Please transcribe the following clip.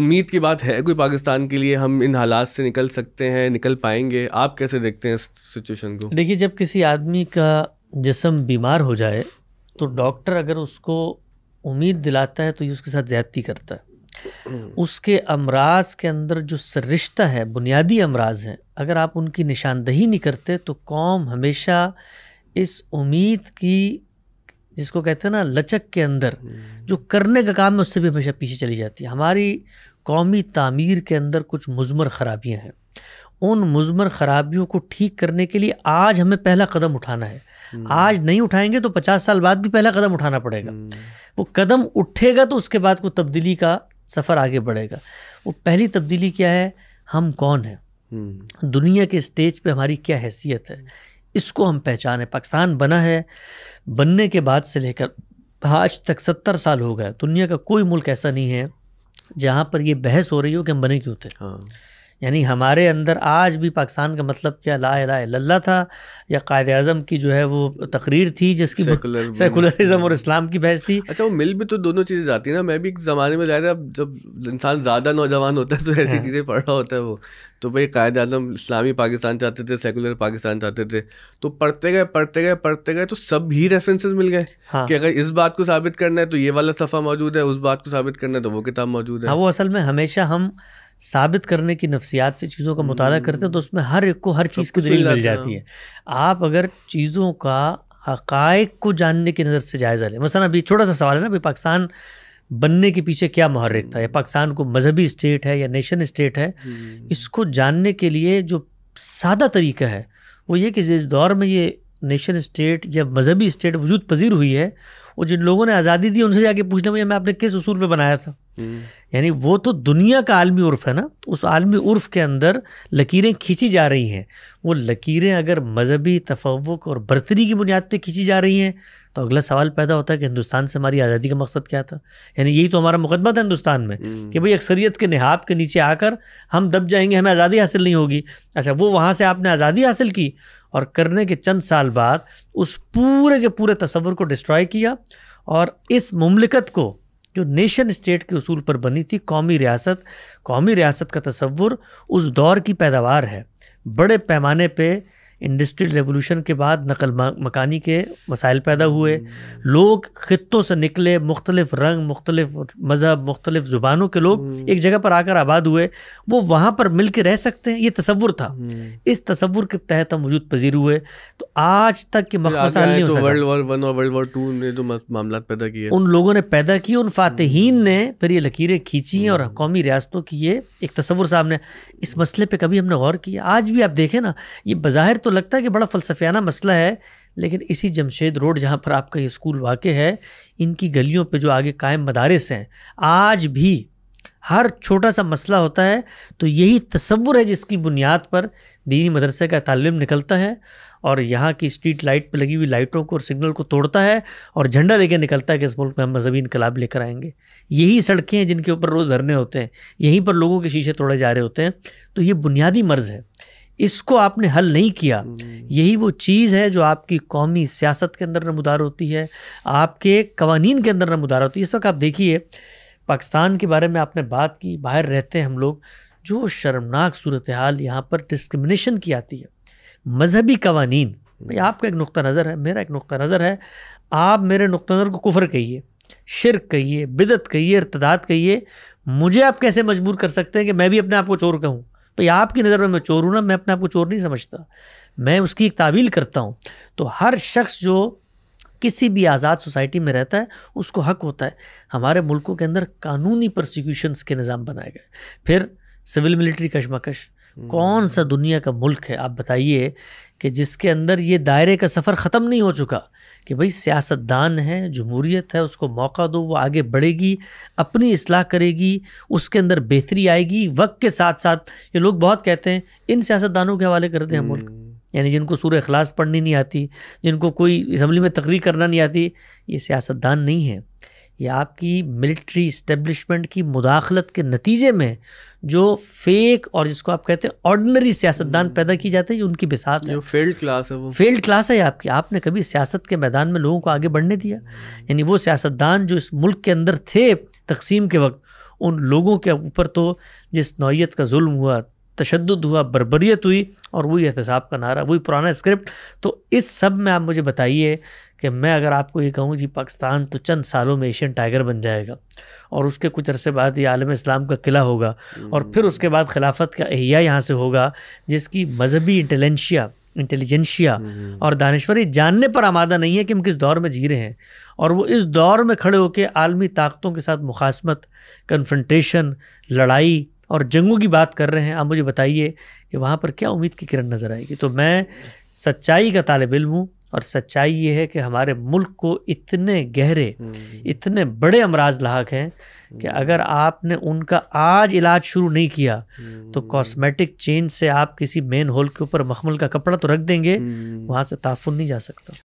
उम्मीद की बात है कोई पाकिस्तान के लिए हम इन हालात से निकल सकते हैं निकल पाएंगे आप कैसे देखते हैं सिचुएशन को देखिए जब किसी आदमी का जिसम बीमार हो जाए तो डॉक्टर अगर उसको उम्मीद दिलाता है तो ये उसके साथ ज्यादती करता है उसके अमराज के अंदर जो सरिश्ता है बुनियादी अमराज हैं अगर आप उनकी निशानदही नहीं करते तो कौम हमेशा इस उम्मीद की जिसको कहते हैं ना लचक के अंदर हम्म। जो करने का काम है उससे भी हमेशा पीछे चली जाती है हमारी कौमी तामीर के अंदर कुछ मजमर ख़राबियाँ हैं उन मजमर ख़राबियों को ठीक करने के लिए आज हमें पहला कदम उठाना है हम्म। आज नहीं उठाएंगे तो पचास साल बाद भी पहला कदम उठाना पड़ेगा हम्म। वो कदम उठेगा तो उसके बाद को तब्दीली का सफ़र आगे बढ़ेगा वो पहली तब्दीली क्या है हम कौन हैं दुनिया के स्टेज पे हमारी क्या हैसियत है इसको हम पहचाने पाकिस्तान बना है बनने के बाद से लेकर आज तक सत्तर साल हो गए दुनिया का कोई मुल्क ऐसा नहीं है जहाँ पर ये बहस हो रही हो कि हम बने क्यों थे हाँ। यानी हमारे अंदर आज भी पाकिस्तान का मतलब क्या ला ला था या कायद अजम की जो है वो तकरीर थी जिसकी सेकुलरिज्म और हाँ। इस्लाम की बहस थी अच्छा वो मिल भी तो दोनों चीज़ें जाती है ना मैं भी एक ज़माने में जाहिर अब जब इंसान ज़्यादा नौजवान होता है तो ऐसी हाँ। चीज़ें पढ़ रहा होता है वो तो भाई कायद अजम इस्लामी पाकिस्तान चाहते थे सेकुलर पाकिस्तान चाहते थे तो पढ़ते गए पढ़ते गए पढ़ते गए तो सब ही रेफरेंसेज मिल गए हाँ। कि अगर इस बात को साबित करना है तो ये वाला सफ़ा मौजूद है उस बात को साबित करना है तो वो किताब मौजूद है वो असल में हमेशा हम साबित करने की नफसियात से चीज़ों का मुताल हम्म। करते हैं तो उसमें हर एक को हर चीज़ की दलील मिल जाती है आप अगर चीज़ों का हक़ाइक को जानने की नज़र से जायज़ा लें मसला अभी छोटा सा सवाल है ना भी पाकिस्तान बनने के पीछे क्या महर्रक था या हम्म। पाकिस्तान को मजहबी स्टेट है या नेशन स्टेट है हम्म। इसको जानने के लिए जो सादा तरीका है वो ये कि जिस दौर में ये नेशन स्टेट या मजहबी स्टेट वजूद पजीर हुई है और जिन लोगों ने आज़ादी दी उनसे जाके पूछना मुझे मैं आपने किस उसूल पे बनाया था हम्म। यानी वो तो दुनिया का आलमी उर्फ है ना उस आलमी उर्फ के अंदर लकीरें खींची जा रही हैं वो लकीरें अगर मजहबी तफवक और बरतरी की बुनियाद पर खींची जा रही हैं तो अगला सवाल पैदा होता है कि हिंदुस्तान से हमारी आज़ादी का मकसद क्या था यानी यही तो हमारा मुकदमा था हिंदुस्तान में हम्म। कि भाई अक्सरियत के नहाब के नीचे आकर हम दब जाएंगे हमें आज़ादी हासिल नहीं होगी अच्छा वो वहाँ से आपने आज़ादी हासिल की और करने के चंद साल बाद उस पूरे के पूरे तस्वर को डिस्ट्रॉय किया और इस ममलिकत को जो नेशन स्टेट के असूल पर बनी थी कौमी रियासत कौमी रियासत का तस्वुर उस दौर की पैदावार है बड़े पैमाने पर इंडस्ट्रियल रेवोल्यूशन के बाद नकल मकानी के मसाइल पैदा हुए लोग ख़त्ों से निकले मुख्तलिफ रंग मुख्तलिफ मज़हब मुख्तलिफ ज़ुबानों के लोग हम्म। एक जगह पर आकर आबाद हुए वो वहाँ पर मिल के रह सकते हैं ये तस्वुर था हम्म। इस तस्वुर के तहत हम वजूद पजीर हुए तो आज तक के तो और वर्ल्ड ने तो मामला पैदा किए उन लोगों ने पैदा किए उन फातहीन हम्म। ने फिर ये लकीरें खींची हैं और कौमी रियासतों की ये एक तस्वुर सामने इस मसले पर कभी हमने गौर किया आज भी आप देखें ना ये बाहर तो लगता है कि बड़ा फ़लसफियाना मसला है लेकिन इसी जमशेद रोड जहाँ पर आपका ये स्कूल वाक़ है इनकी गलियों पर जो आगे कायम मदारस हैं आज भी हर छोटा सा मसला होता है तो यही तस्वुर है जिसकी बुनियाद पर दीनी मदरसे का तालब निकलता है और यहाँ की स्ट्रीट लाइट पर लगी हुई लाइटों को और सिग्नल को तोड़ता है और झंडा लेकर निकलता है कि इस मुल्क में हम मजहबी इनकलाब लेकर आएंगे यही सड़कें हैं जिनके ऊपर रोज़ धरने होते हैं यहीं पर लोगों के शीशे तोड़े जा रहे होते हैं तो ये बुनियादी मर्ज़ है इसको आपने हल नहीं किया हम्म। यही वो चीज़ है जो आपकी कौमी सियासत के अंदर नमदार होती है आपके कवानीन के अंदर नमदार होती है इस वक्त आप देखिए पाकिस्तान के बारे में आपने बात की बाहर रहते हैं हम लोग जो शर्मनाक सूरत हाल यहाँ पर डिस्क्रमिनेशन की आती है मजहबी कवानीन भाई हम्म। आपका एक नुक़ नज़र है मेरा एक नुक़ नज़र है आप मेरे नुक़ नज़र को कुफर कहिए शिरक कहिए बिदत कहिए इर्तदाद कहिए मुझे आप कैसे मजबूर कर सकते हैं कि मैं भी अपने आप को चोर कहूँ भाई आपकी नज़र में मैं चोर हूँ ना मैं अपने आप को चोर नहीं समझता मैं उसकी एक तावील करता हूँ तो हर शख्स जो किसी भी आज़ाद सोसाइटी में रहता है उसको हक होता है हमारे मुल्कों के अंदर कानूनी प्रोसिक्यूशन के निज़ाम बनाए गए फिर सिविल मिलिट्री कशमकश कौन सा दुनिया का मुल्क है आप बताइए कि जिसके अंदर ये दायरे का सफ़र ख़त्म नहीं हो चुका कि भाई सियासतदान है जमहूरियत है उसको मौका दो वो आगे बढ़ेगी अपनी असलाह करेगी उसके अंदर बेहतरी आएगी वक्त के साथ साथ ये लोग बहुत कहते हैं इन सियासतदानों के हवाले करते हैं मुल्क हम्म। यानी जिनको सूर्य अखलास पढ़नी नहीं आती जिनको कोई इसम्बली में तकरीर करना नहीं आती ये सियासतदान नहीं है ये आपकी मिलिट्री इस्टेब्लिशमेंट की मुदाखलत के नतीजे में जो फेक और जिसको आप कहते हैं ऑर्डनरी सियासतदान हम्म। पैदा की जाते हैं उनकी बिसात है फेल्ड क्लास है वो फेल्ड क्लास है आपकी आपने कभी सियासत के मैदान में लोगों को आगे बढ़ने दिया हम्म। यानी वो सियासतदान जो इस मुल्क के अंदर थे तकसीम के वक्त उन लोगों के ऊपर तो जिस नौीयत का जुल्म हुआ तशद हुआ बरबरीत हुई और वही एहतसाब का नारा वही पुराना स्क्रिप्ट तो इस सब में आप मुझे बताइए कि मैं अगर आपको ये कहूँ जी पाकिस्तान तो चंद सालों में एशियन टाइगर बन जाएगा और उसके कुछ अरसे बाद ये आलम इस्लाम का किला होगा और फिर उसके बाद खिलाफत का अहिया यहाँ से होगा जिसकी मजहबी इंटेलेंशिया इंटेलिजेंशिया और दानश्वरी जानने पर आमादा नहीं है कि हम किस दौर में जी रहे हैं और वो इस दौर में खड़े होकर आलमी ताकतों के साथ मुखासमत कन्फ्रंटेशन लड़ाई और जंगों की बात कर रहे हैं आप मुझे बताइए कि वहाँ पर क्या उम्मीद की किरण नज़र आएगी तो मैं सच्चाई का तालब इल्म हूँ और सच्चाई ये है कि हमारे मुल्क को इतने गहरे हम्म। इतने बड़े अमराज लाक हैं कि हम्म। अगर आपने उनका आज इलाज शुरू नहीं किया तो कॉस्मेटिक हम्म। चेंज से आप किसी मेन होल के ऊपर मखमल का कपड़ा तो रख देंगे वहाँ से ताफुन नहीं जा सकता